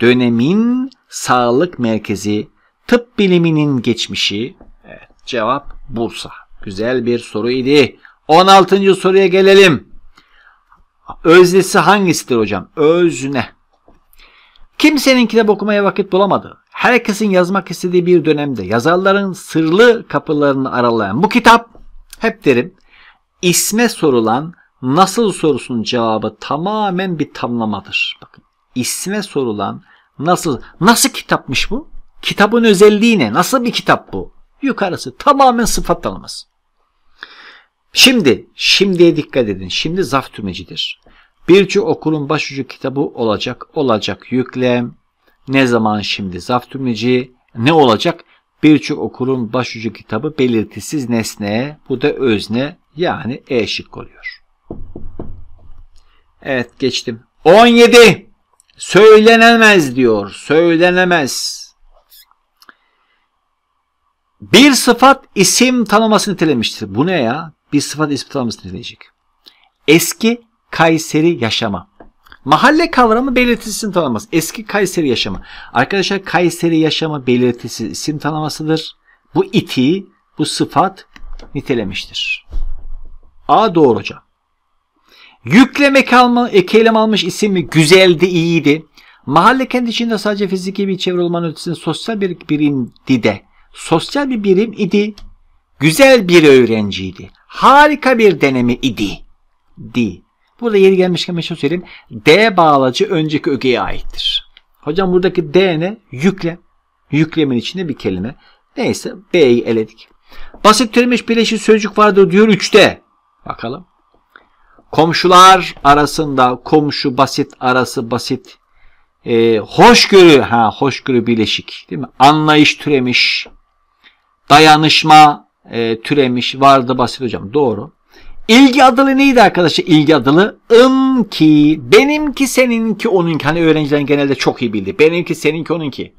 Dönemin sağlık merkezi, tıp biliminin geçmişi. Evet, cevap Bursa. Güzel bir soru idi. 16. soruya gelelim. Öznesi hangisidir hocam? Özne. Kimsenin kitap okumaya vakit bulamadı. Herkesin yazmak istediği bir dönemde yazarların sırlı kapılarını aralayan bu kitap hep derim isme sorulan nasıl sorusunun cevabı tamamen bir tamlamadır. Bakın isme sorulan nasıl nasıl kitapmış bu? Kitabın özelliği ne? Nasıl bir kitap bu? Yukarısı tamamen sıfat Şimdi, şimdiye dikkat edin. Şimdi zaf tümecidir. Birçok okulun başucu kitabı olacak, olacak yüklem. Ne zaman şimdi zaf tümleci? Ne olacak? Birçok okulun başucu kitabı belirtisiz nesneye, bu da özne yani e şık oluyor. Evet geçtim. 17. Söylenemez diyor. Söylenemez. Bir sıfat isim tanımasını nitelemiştir. Bu ne ya? Bir sıfat isim tanımasını niteleyecek. Eski Kayseri yaşama. Mahalle kavramı belirtisi isim tanımlaması. Eski Kayseri yaşama. Arkadaşlar Kayseri yaşama belirtisi isim tanımasıdır. Bu iti, bu sıfat nitelemiştir. A doğru hocam. Yükleme kalma, ek eylem almış ismi güzeldi, iyiydi. Mahalle kendi içinde sadece fiziki bir çevre olmanın ötesinde sosyal bir birimdi de. Sosyal bir birim idi. Güzel bir öğrenciydi. Harika bir deneme idi. Di. Burada yeri gelmişken meşhur söyleyeyim. D bağlacı önceki ögeye aittir. Hocam buradaki D ne? Yüklem. Yüklemin içinde bir kelime. Neyse B'yi eledik. Basit türemiş birleşik sözcük vardır diyor 3'te. Bakalım. Komşular arasında komşu basit arası basit. E, hoşgörü ha hoşgörü bileşik değil mi? Anlayış türemiş. Dayanışma e, türemiş vardı basit hocam. Doğru. İlgi adalı neydi arkadaşlar? İlgi adalı ımki. Benimki, seninki, onunki. Hani öğrencilerin genelde çok iyi bildi. Benimki, seninki, onunki.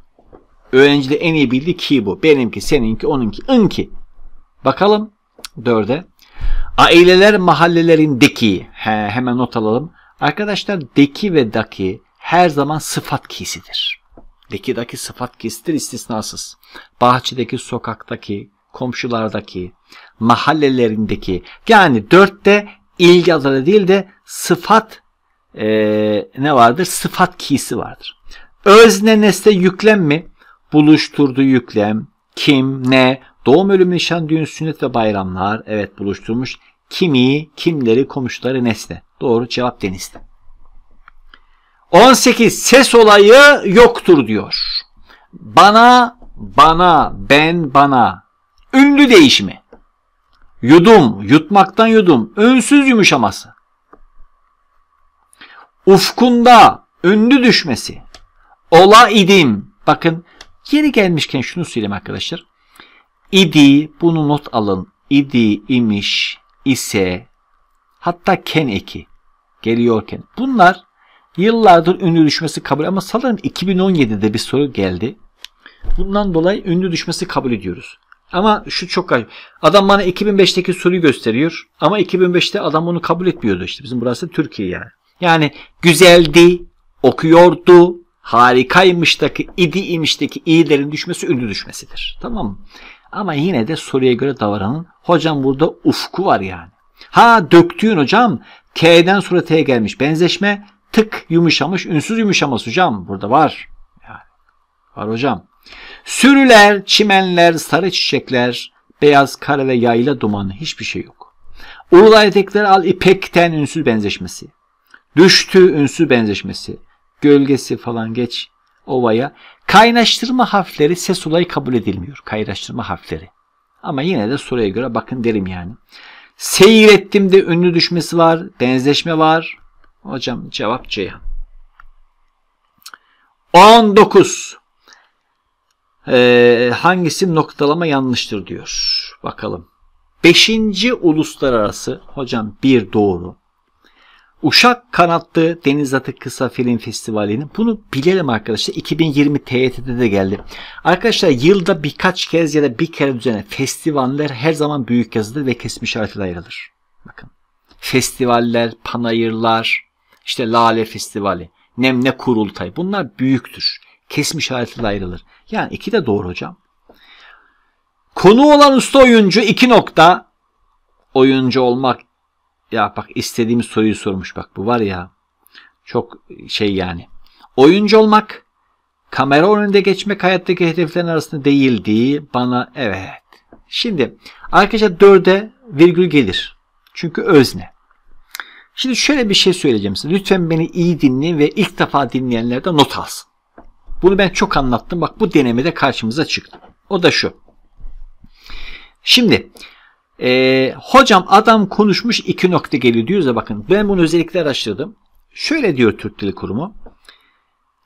Öğrencide en iyi bildi ki bu. Benimki, seninki, onunki, ınki. Bakalım dörde. Aileler mahallelerindeki. He, hemen not alalım. Arkadaşlar deki ve daki her zaman sıfat kisidir. Deki daki sıfat kisidir istisnasız. Bahçedeki, sokaktaki, komşulardaki, mahallelerindeki yani dörtte ilgi alanı değil de sıfat e, ne vardır? Sıfat kisi vardır. Özne nesne yüklem mi? Buluşturdu yüklem. Kim, ne, doğum ölüm nişan düğün sünnet ve bayramlar. Evet buluşturmuş. Kimi, kimleri, komşuları, nesne. Doğru cevap denizde. 18 ses olayı yoktur diyor. Bana, bana, ben, bana Ünlü değişimi. Yudum, yutmaktan yudum, önsüz yumuşaması. Ufkunda ünlü düşmesi. Ola idim. Bakın yeri gelmişken şunu söyleyeyim arkadaşlar. İdi, bunu not alın. İdi, imiş, ise, hatta ken eki geliyorken. Bunlar yıllardır ünlü düşmesi kabul ama sanırım 2017'de bir soru geldi. Bundan dolayı ünlü düşmesi kabul ediyoruz. Ama şu çok acı. Adam bana 2005'teki soruyu gösteriyor. Ama 2005'te adam onu kabul etmiyordu işte. Bizim burası Türkiye yani. Yani güzeldi, okuyordu, harikaymıştaki, idi imişteki iyilerin düşmesi ünlü düşmesidir. Tamam mı? Ama yine de soruya göre davranın. Hocam burada ufku var yani. Ha döktüğün hocam K'den sonra T'ye gelmiş benzeşme tık yumuşamış ünsüz yumuşaması hocam burada var. Yani, var hocam. Sürüler, çimenler, sarı çiçekler, beyaz kara ve yayla dumanı hiçbir şey yok. Uğurlar etekleri al ipekten ünsüz benzeşmesi. Düştü ünsüz benzeşmesi. Gölgesi falan geç ovaya. Kaynaştırma harfleri ses olayı kabul edilmiyor. Kaynaştırma harfleri. Ama yine de soruya göre bakın derim yani. Seyrettim de ünlü düşmesi var. Benzeşme var. Hocam cevap Ceyhan. 19 e, hangisi noktalama yanlıştır diyor. Bakalım. Beşinci uluslararası hocam bir doğru. Uşak Kanatlı Deniz Atı Kısa Film Festivali'nin bunu bilelim arkadaşlar 2020 TYT'de de geldi. Arkadaşlar yılda birkaç kez ya da bir kere düzenlenen festivaller her zaman büyük yazıdır ve kesmiş işaretiyle ayrılır. Bakın festivaller, panayırlar, işte Lale Festivali, Nemne Kurultay bunlar büyüktür. Kesmiş işaretiyle ayrılır. Yani iki de doğru hocam. Konu olan usta oyuncu iki nokta oyuncu olmak ya bak istediğim soruyu sormuş bak bu var ya çok şey yani. Oyuncu olmak kamera önünde geçmek hayattaki hedeflerin arasında değildi bana evet. Şimdi arkadaşlar dörde virgül gelir. Çünkü özne. Şimdi şöyle bir şey söyleyeceğim size. Lütfen beni iyi dinleyin ve ilk defa dinleyenler de not alsın. Bunu ben çok anlattım. Bak bu denemede karşımıza çıktı. O da şu. Şimdi e, hocam adam konuşmuş iki nokta geliyor diyoruz ya bakın ben bunu özellikle araştırdım. Şöyle diyor Türk Dili Kurumu.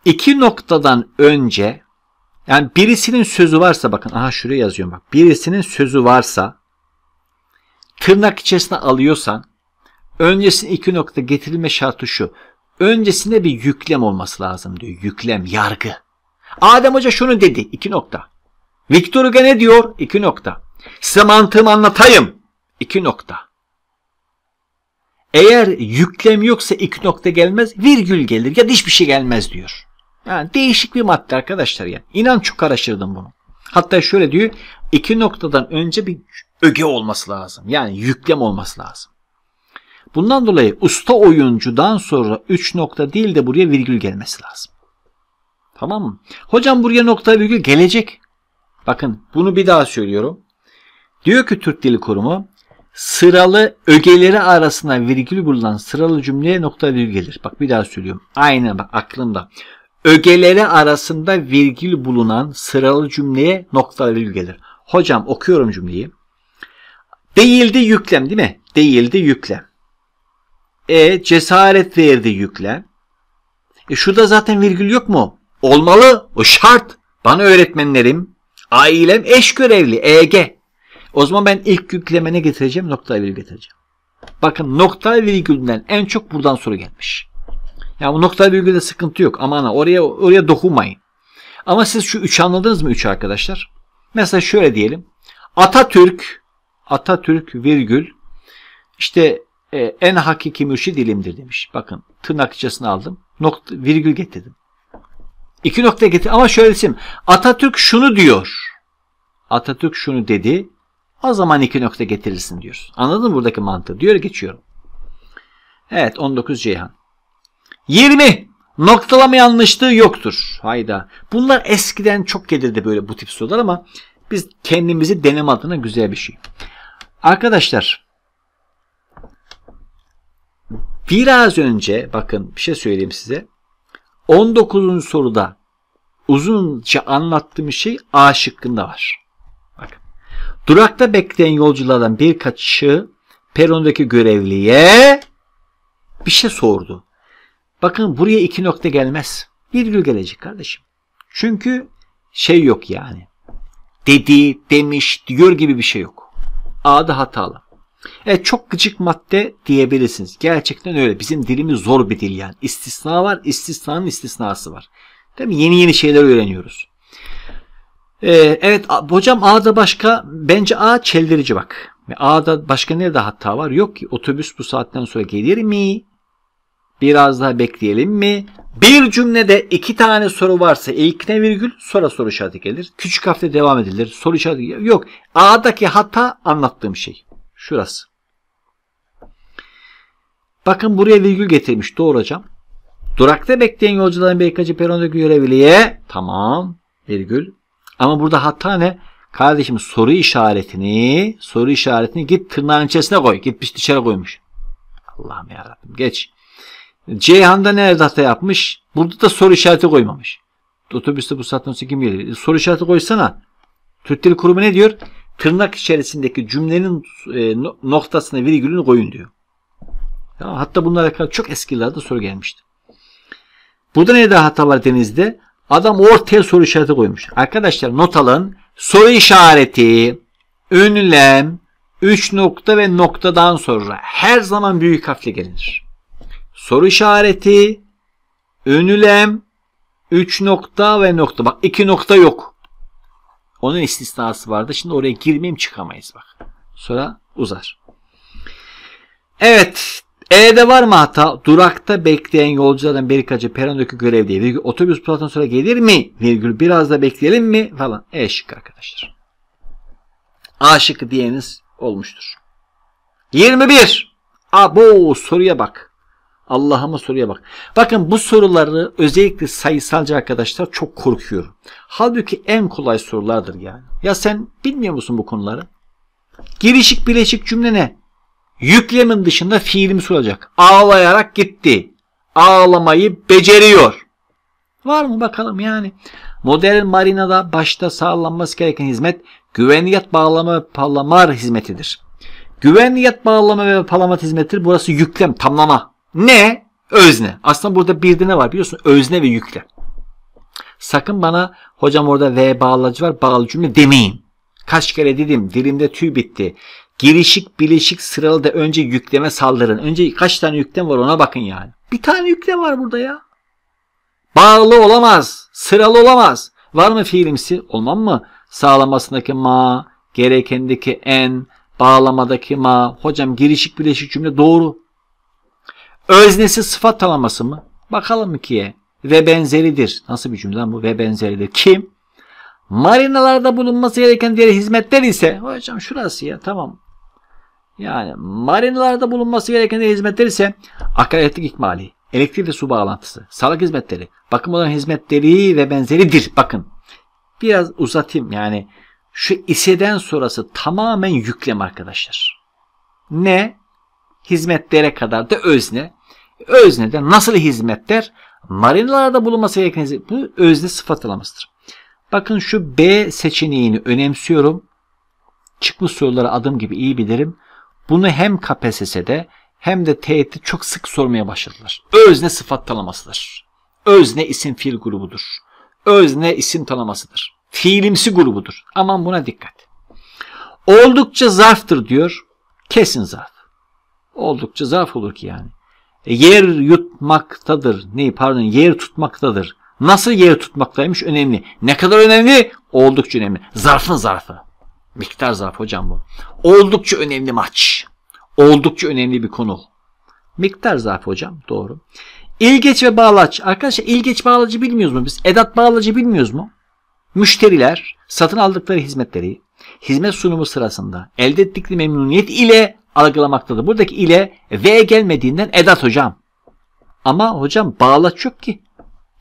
İki noktadan önce yani birisinin sözü varsa bakın aha şuraya yazıyorum bak. Birisinin sözü varsa tırnak içerisine alıyorsan öncesinde iki nokta getirilme şartı şu. Öncesinde bir yüklem olması lazım diyor. Yüklem, yargı. Adem Hoca şunu dedi. İki nokta. Victor Hugo ne diyor? İki nokta. Size mantığımı anlatayım. İki nokta. Eğer yüklem yoksa iki nokta gelmez, virgül gelir ya da hiçbir şey gelmez diyor. Yani değişik bir madde arkadaşlar yani. İnan çok araştırdım bunu. Hatta şöyle diyor, İki noktadan önce bir öge olması lazım. Yani yüklem olması lazım. Bundan dolayı usta oyuncudan sonra üç nokta değil de buraya virgül gelmesi lazım. Tamam mı? Hocam buraya nokta virgül gelecek. Bakın bunu bir daha söylüyorum. Diyor ki Türk Dili Kurumu sıralı ögeleri arasına virgül bulunan sıralı cümleye nokta virgül gelir. Bak bir daha söylüyorum. Aynı bak aklımda. Ögeleri arasında virgül bulunan sıralı cümleye nokta virgül gelir. Hocam okuyorum cümleyi. Değildi yüklem değil mi? Değildi yüklem. E cesaret verdi yüklem. E şurada zaten virgül yok mu? Olmalı. O şart. Bana öğretmenlerim, ailem eş görevli. EG. O zaman ben ilk yüklemene getireceğim. Nokta virgül getireceğim. Bakın nokta virgülden en çok buradan soru gelmiş. Yani bu nokta virgülde sıkıntı yok. Aman oraya oraya dokunmayın. Ama siz şu üç anladınız mı üç arkadaşlar? Mesela şöyle diyelim. Atatürk Atatürk virgül işte e, en hakiki mürşid ilimdir demiş. Bakın tırnak içerisine aldım. Nokta, virgül getirdim. İki nokta getir ama şöyle şöylesin. Atatürk şunu diyor. Atatürk şunu dedi. O zaman iki nokta getirirsin diyor. Anladın mı buradaki mantığı? Diyor geçiyorum. Evet 19 Ceyhan. 20. Noktalama yanlışlığı yoktur. Hayda. Bunlar eskiden çok gelirdi böyle bu tip sorular ama biz kendimizi deneme adına güzel bir şey. Arkadaşlar biraz önce bakın bir şey söyleyeyim size. 19. soruda uzunca anlattığım şey A şıkkında var. Bakın. Durakta bekleyen yolculardan birkaçı perondaki görevliye bir şey sordu. Bakın buraya iki nokta gelmez. Virgül gelecek kardeşim. Çünkü şey yok yani. Dedi, demiş, diyor gibi bir şey yok. A'da hatalı. Evet çok gıcık madde diyebilirsiniz. Gerçekten öyle. Bizim dilimiz zor bir dil yani. İstisna var, istisnanın istisnası var. Değil mi? Yeni yeni şeyler öğreniyoruz. Ee, evet hocam A'da başka bence A çeldirici bak. A'da başka nerede hatta var? Yok ki otobüs bu saatten sonra gelir mi? Biraz daha bekleyelim mi? Bir cümlede iki tane soru varsa ilkine virgül sonra soru işareti gelir. Küçük harfle devam edilir. Soru işareti yok. A'daki hata anlattığım şey. Şurası. Bakın buraya virgül getirmiş. Doğru hocam. Durakta bekleyen yolcuların birkaçı perondaki görevliye tamam virgül. Ama burada hatta ne? Kardeşim soru işaretini soru işaretini git tırnağın içerisine koy. Gitmiş dışarı koymuş. Allah'ım yarabbim geç. Ceyhan'da nerede hata yapmış? Burada da soru işareti koymamış. Otobüste bu saatten sonra kim gelir? E, soru işareti koysana. Türk Dil Kurumu ne diyor? Tırnak içerisindeki cümlenin e, noktasına virgülünü koyun diyor. Hatta bunlara kadar çok eskilerde soru gelmişti. Burada nerede hata var denizde? Adam ortaya soru işareti koymuş. Arkadaşlar not alın. Soru işareti, ünlem, 3 nokta ve noktadan sonra her zaman büyük harfle gelinir. Soru işareti, ünlem, 3 nokta ve nokta. Bak 2 nokta yok. Onun istisnası vardı. Şimdi oraya girmeyeyim çıkamayız bak. Sonra uzar. Evet E'de var mı hata? Durakta bekleyen yolculardan bir kaçı birkaçı perondaki görevde virgül otobüs platonu sonra gelir mi? Virgül biraz da bekleyelim mi? Falan. E şıkkı arkadaşlar. A şıkkı diyeniz olmuştur. 21. Abo soruya bak. Allah'ıma soruya bak. Bakın bu soruları özellikle sayısalcı arkadaşlar çok korkuyor. Halbuki en kolay sorulardır yani. Ya sen bilmiyor musun bu konuları? Girişik bileşik cümle ne? Yüklemin dışında fiilimiz soracak. Ağlayarak gitti. Ağlamayı beceriyor. Var mı bakalım yani. Modern marinada başta sağlanması gereken hizmet güvenliyat bağlama ve palamar hizmetidir. Güvenliyat bağlama ve palamat hizmetidir. Burası yüklem, tamlama. Ne? Özne. Aslında burada bir de ne var biliyorsun? Özne ve yüklem. Sakın bana hocam orada V bağlacı var bağlı cümle demeyin. Kaç kere dedim dilimde tüy bitti. Girişik bileşik sıralı da önce yükleme saldırın. Önce kaç tane yüklem var ona bakın yani. Bir tane yüklem var burada ya. Bağlı olamaz. Sıralı olamaz. Var mı fiilimsi? Olmam mı? Sağlamasındaki ma, gerekendeki en, bağlamadaki ma. Hocam girişik bileşik cümle doğru. Öznesi sıfat tanımlaması mı? Bakalım ikiye. Ve benzeridir. Nasıl bir cümle bu? Ve benzeridir. Kim? Marinalarda bulunması gereken diğer hizmetler ise hocam şurası ya tamam yani marinalarda bulunması gereken hizmetler ise akaryakıt ikmali, elektrik ve su bağlantısı, sağlık hizmetleri, bakım olan hizmetleri ve benzeridir. Bakın biraz uzatayım yani şu iseden sonrası tamamen yüklem arkadaşlar. Ne? Hizmetlere kadar da özne. özne de nasıl hizmetler? Marinalarda bulunması gereken bu özne sıfatlamasıdır. Bakın şu B seçeneğini önemsiyorum. Çıkmış sorulara adım gibi iyi bilirim. Bunu hem KPSS'de hem de TET'te çok sık sormaya başladılar. Özne sıfat talamasıdır. Özne isim fiil grubudur. Özne isim talamasıdır. Fiilimsi grubudur. Aman buna dikkat. Oldukça zarftır diyor. Kesin zarf. Oldukça zarf olur ki yani. E, yer yutmaktadır. Ne? pardon yer tutmaktadır. Nasıl yer tutmaktaymış önemli. Ne kadar önemli? Oldukça önemli. Zarfın zarfı. Miktar zarfı hocam bu. Oldukça önemli maç. Oldukça önemli bir konu. Miktar zarfı hocam doğru. İlgeç ve bağlaç. Arkadaşlar ilgeç bağlacı bilmiyoruz mu biz? Edat bağlacı bilmiyoruz mu? Müşteriler satın aldıkları hizmetleri hizmet sunumu sırasında elde ettikleri memnuniyet ile algılamaktadır. Buradaki ile V gelmediğinden edat hocam. Ama hocam bağlaç yok ki.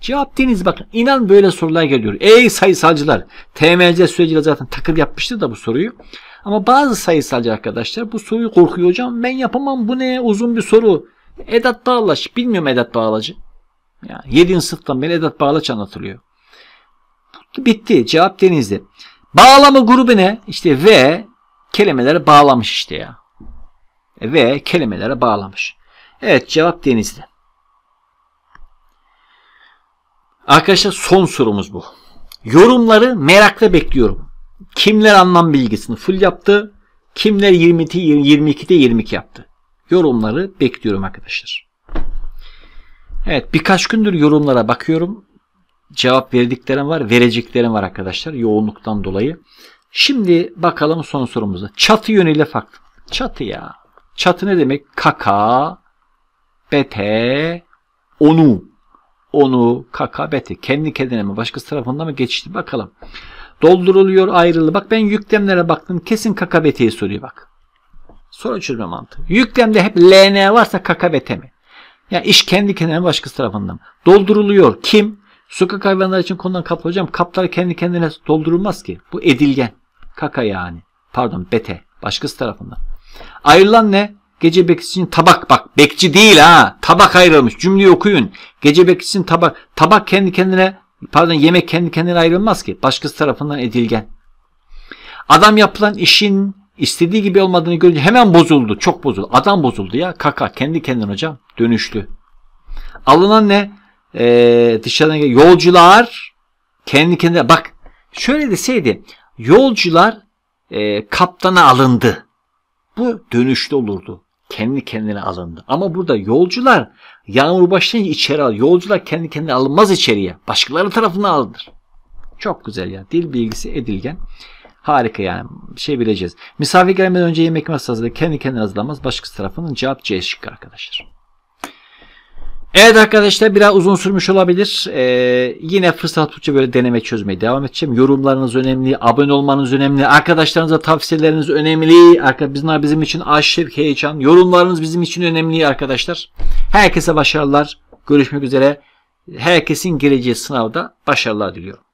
Cevap deniz bakın. İnan böyle sorular geliyor. Ey sayısalcılar. TMC süreciyle zaten takır yapmıştı da bu soruyu. Ama bazı sayısalcı arkadaşlar bu soruyu korkuyor hocam. Ben yapamam bu ne uzun bir soru. Edat Bağlaç. Bilmiyorum Edat Bağlaç'ı. Yani 7. sınıftan beri Edat Bağlaç anlatılıyor. Bitti. Cevap denizdi. Bağlama grubu ne? İşte ve kelimelere bağlamış işte ya. E, ve kelimelere bağlamış. Evet cevap denizdi. Arkadaşlar son sorumuz bu. Yorumları merakla bekliyorum. Kimler anlam bilgisini full yaptı? Kimler 20'de 22'de 22 yaptı? Yorumları bekliyorum arkadaşlar. Evet birkaç gündür yorumlara bakıyorum. Cevap verdiklerim var, vereceklerim var arkadaşlar yoğunluktan dolayı. Şimdi bakalım son sorumuza. Çatı yönüyle farklı. Çatı ya. Çatı ne demek? Kaka, bete, onu onu kakabeti kendi kendine mi başkası tarafından mı geçti bakalım. Dolduruluyor ayrılı. Bak ben yüklemlere baktım. Kesin kakabetiye soruyor bak. Soru çözme mantığı. Yüklemde hep LN varsa kakabete mi? Yani iş kendi kendine mi başkası tarafından mı? Dolduruluyor. Kim? Sokak hayvanlar için konulan kaplar hocam. Kaplar kendi kendine doldurulmaz ki. Bu edilgen. Kaka yani. Pardon bete. Başkası tarafından. Ayrılan ne? Gece bekçisi için tabak bak. Bekçi değil ha. Tabak ayrılmış. Cümleyi okuyun. Gece bekçisi için tabak. Tabak kendi kendine pardon yemek kendi kendine ayrılmaz ki. Başkası tarafından edilgen. Adam yapılan işin istediği gibi olmadığını görünce hemen bozuldu. Çok bozuldu. Adam bozuldu ya. Kaka kendi kendine hocam dönüştü. Alınan ne? Ee, dışarıdan yolcular kendi kendine bak şöyle deseydi yolcular e, kaptana alındı. Bu dönüşlü olurdu kendi kendine alındı. Ama burada yolcular yağmur başlayınca içeri al. Yolcular kendi kendine alınmaz içeriye. Başkaları tarafından alınır. Çok güzel ya. Dil bilgisi edilgen. Harika yani. Şey bileceğiz. Misafir gelmeden önce yemek masasında kendi kendine hazırlanmaz. Başkası tarafının cevap C şıkkı arkadaşlar. Evet arkadaşlar biraz uzun sürmüş olabilir. Ee, yine fırsat buldukça böyle deneme çözmeye devam edeceğim. Yorumlarınız önemli, abone olmanız önemli, arkadaşlarınıza tavsiyeleriniz önemli. arkadaşlar bizim için aşık heyecan. Yorumlarınız bizim için önemli arkadaşlar. Herkese başarılar. Görüşmek üzere. Herkesin geleceği sınavda başarılar diliyorum.